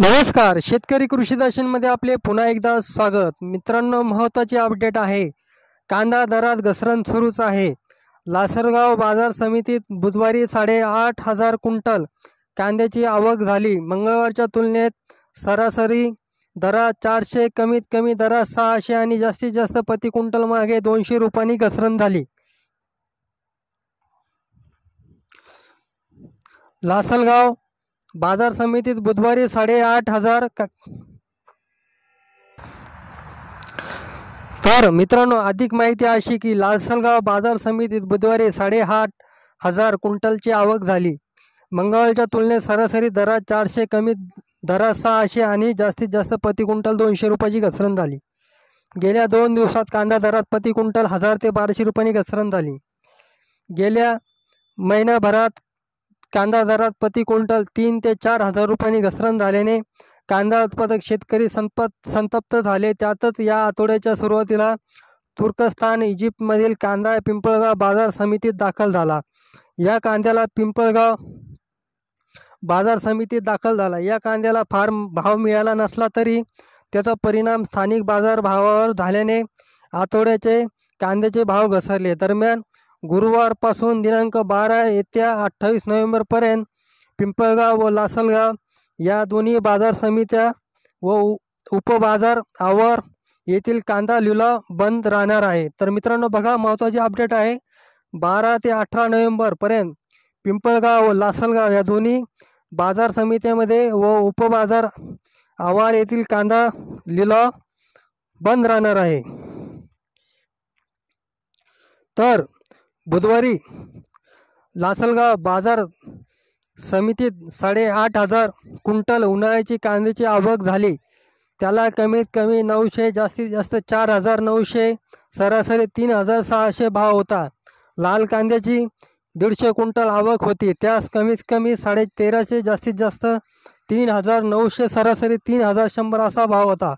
नमस्कार शेतकरी कृषी दर्शनमध्ये आपले पुन्हा एकदा स्वागत मित्रांनो महत्त्वाचे अपडेट आहे कांदा दरात घसरण सुरूच आहे लासरगाव बाजार समितीत बुधवारी साडेआठ हजार क्विंटल कांद्याची आवक झाली मंगळवारच्या तुलनेत सरासरी दरात चारशे कमीत कमी दरात सहाशे आणि जास्तीत जास्त प्रति क्विंटल मागे दोनशे रुपयांनी घसरण झाली लासलगाव बाजार समितीत बुधवारी साडेआठ हजार तर मित्रांनो अधिक माहिती अशी की लालसलगाव बाजार समितीत बुधवारी साडेआठ हजार क्विंटलची आवक झाली मंगळवारच्या तुलनेत सरासरी दरात चारशे कमी दरात सहाशे आणि जास्तीत जास्त प्रति क्विंटल दोनशे रुपयाची घसरण झाली गेल्या दोन दिवसात कांदा दरात प्रति क्विंटल हजार ते बाराशे रुपयांनी घसरण झाली गेल्या महिन्याभरात कांदा दरात प्रति क्विंटल तीन ते चार हजार रुपयांनी घसरण झाल्याने कांदा उत्पादक शेतकरी संपत संतप्त झाले त्यातच या आठवड्याच्या सुरुवातीला तुर्कस्तान इजिप्तमधील कांदा पिंपळगाव बाजार समितीत दाखल झाला या कांद्याला पिंपळगाव बाजार समितीत दाखल झाला या कांद्याला फार भाव मिळाला नसला तरी त्याचा परिणाम स्थानिक बाजार भावावर झाल्याने आठवड्याचे कांद्याचे भाव घसरले दरम्यान गुरुवारपासून दिनांक बारा येत्या अठ्ठावीस नोव्हेंबरपर्यंत पिंपळगाव व लासलगाव या दोन्ही बाजार समित्या व उपबाजार आवर येथील कांदा लिलाव बंद राहणार आहे तर मित्रांनो बघा महत्त्वाचे अपडेट आहे बारा ते अठरा नोव्हेंबरपर्यंत पिंपळगाव व लासलगाव या दोन्ही बाजार समित्यामध्ये व उपबाजार आवार येथील कांदा लिलाव बंद राहणार आहे तर बुधवारी लासलगाव बाजार समितीत साडेआठ हजार क्विंटल उन्हाळ्याची कांद्याची आवक झाली त्याला कमीत कमी नऊशे जास्तीत जास्त चार हजार नऊशे सरासरी तीन हजार सहाशे भाव होता लाल कांद्याची दीडशे क्विंटल आवक होती त्यास कमीत कमी साडे तेराशे जास्तीत जास्त तीन हजार नऊशे सरासरी तीन हजार शंभर असा भाव होता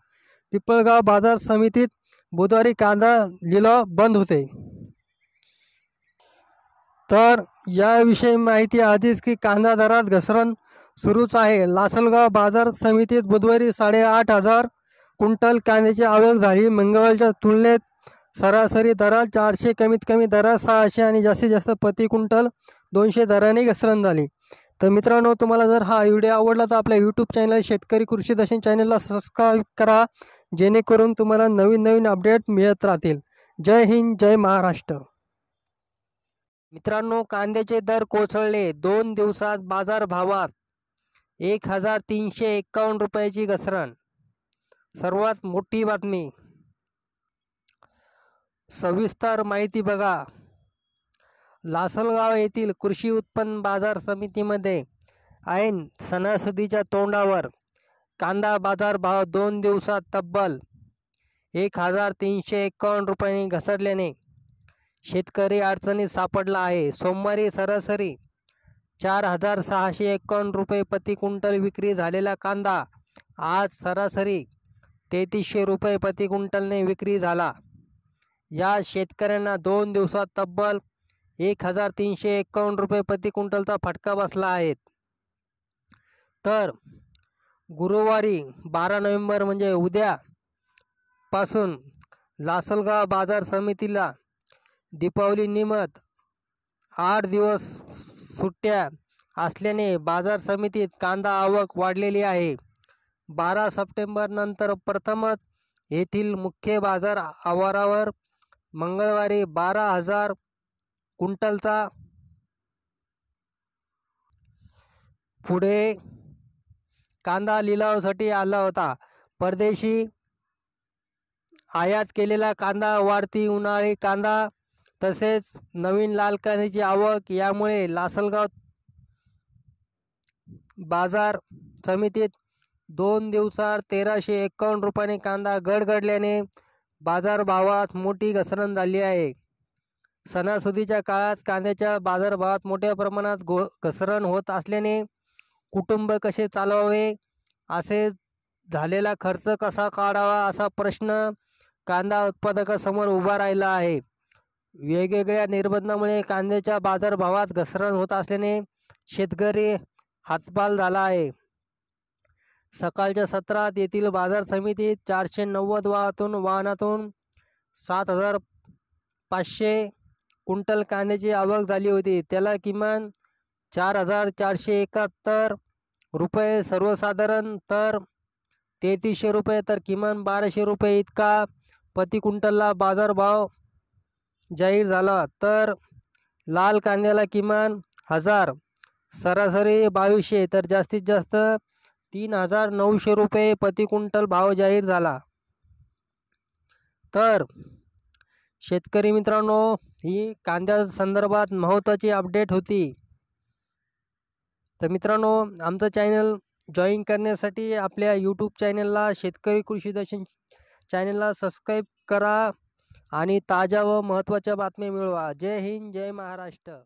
पिपळगाव बाजार समितीत बुधवारी कांदा लिलाव बंद होते तर याविषयी माहिती आधीच की कांदा दरात घसरण सुरूच आहे लासलगाव बाजार समितीत बुधवारी साडेआठ हजार कुंटल कांद्याची आवक झाली मंगळवारच्या तुलनेत सरासरी दरात चारशे कमीत कमी दरात सहाशे आणि जास्तीत जास्त प्रति कुंटल दोनशे दराने घसरण झाली तर मित्रांनो तुम्हाला जर हा व्हिडिओ आवडला तर आपल्या यूट्यूब चॅनल शेतकरी कृषी दर्शन चॅनलला सबस्क्राईब करा जेणेकरून तुम्हाला नवीन नवीन अपडेट मिळत राहतील जय हिंद जय महाराष्ट्र मित्रांनो कांद्याचे दर कोसळले दोन दिवसात बाजारभावात एक हजार तीनशे एक्कावन्न रुपयाची घसरण सर्वात मोठी बातमी सविस्तर माहिती बघा लासलगाव येथील कृषी उत्पन्न बाजार समितीमध्ये ऐन सणासुदीच्या तोंडावर कांदा बाजार भाव दोन दिवसात तब्बल एक हजार तीनशे एक्कावन्न रुपयांनी घसरल्याने शेतकरी अडचणीत सापडला आहे सोमवारी सरासरी चार हजार सहाशे एकावन्न रुपये प्रति क्विंटल विक्री झालेला कांदा आज सरासरी तेहतीसशे रुपये प्रति क्विंटलने विक्री झाला या शेतकऱ्यांना दोन दिवसात तब्बल एक हजार तीनशे एकावन्न रुपये प्रति क्विंटलचा फटका बसला आहे तर गुरुवारी बारा नोव्हेंबर म्हणजे उद्यापासून लासलगाव बाजार समितीला दीपावली निमित्त आठ दिवस सुट्ट्या असल्याने बाजार समितीत कांदा आवक वाढलेली आहे बारा नंतर प्रथमच येथील मुख्य बाजार आवारावर मंगळवारी बारा हजार कुंटलचा पुढे कांदा लिलावासाठी आला होता परदेशी आयात केलेला कांदा वाढती उन्हाळी कांदा तसेच नवीन लाल कांद्याची आवक यामुळे लासलगाव बाजार समितीत दोन दिवसात तेराशे एकावन्न रुपयाने कांदा गडगडल्याने बाजारभावात मोठी घसरण झाली आहे सणासुदीच्या काळात कांद्याच्या बाजारभावात मोठ्या प्रमाणात गो घसरण होत असल्याने कुटुंब कसे चालवावे असे झालेला खर्च कसा काढावा असा प्रश्न कांदा उत्पादकासमोर उभा राहिला आहे वेगवेगळ्या निर्बंधामुळे कांद्याच्या बाजारभावात घसरण होत असल्याने शेतकरी हातपाल झाला आहे सकाळच्या सत्रात येथील बाजार समितीत चारशे नव्वद वाहतून वाहनातून सात हजार पाचशे क्विंटल कांद्याची आवक झाली होती त्याला किमान चार हजार चारशे एकाहत्तर रुपये सर्वसाधारण तर तेहतीसशे रुपये तर किमान बाराशे रुपये इतका प्रति क्विंटलला बाजारभाव जाहीर झाला तर लाल कांद्याला किमान हजार सरासरी बावीसशे तर जास्तीत जास्त तीन हजार नऊशे रुपये प्रति क्विंटल भाव जाहीर झाला तर शेतकरी मित्रांनो ही कांद्या संदर्भात महत्त्वाची अपडेट होती तर मित्रांनो आमचं चॅनल जॉईन करण्यासाठी आपल्या यूट्यूब चॅनलला शेतकरी कृषी दर्शन चॅनलला सबस्क्राईब करा आणि ताज्या व महत्त्वाच्या बातम्या मिळवा जय हिंद जय महाराष्ट्र